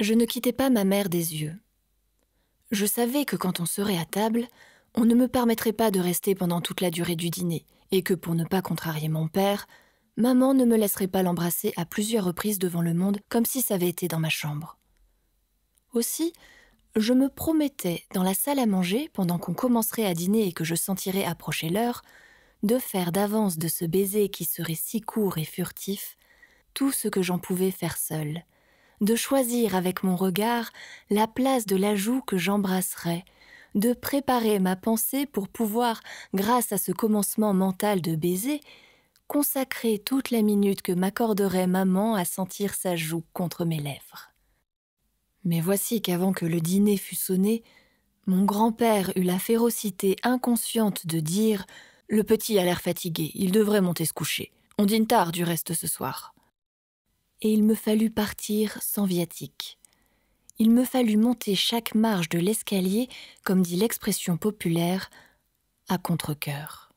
Je ne quittais pas ma mère des yeux. Je savais que quand on serait à table, on ne me permettrait pas de rester pendant toute la durée du dîner, et que pour ne pas contrarier mon père, maman ne me laisserait pas l'embrasser à plusieurs reprises devant le monde comme si ça avait été dans ma chambre. Aussi, je me promettais, dans la salle à manger, pendant qu'on commencerait à dîner et que je sentirais approcher l'heure, de faire d'avance de ce baiser qui serait si court et furtif tout ce que j'en pouvais faire seule, de choisir avec mon regard la place de la joue que j'embrasserais, de préparer ma pensée pour pouvoir, grâce à ce commencement mental de baiser, consacrer toute la minute que m'accorderait maman à sentir sa joue contre mes lèvres. Mais voici qu'avant que le dîner fût sonné, mon grand-père eut la férocité inconsciente de dire Le petit a l'air fatigué, il devrait monter se coucher. On dîne tard du reste ce soir et il me fallut partir sans viatique. Il me fallut monter chaque marge de l'escalier, comme dit l'expression populaire, à contre-coeur.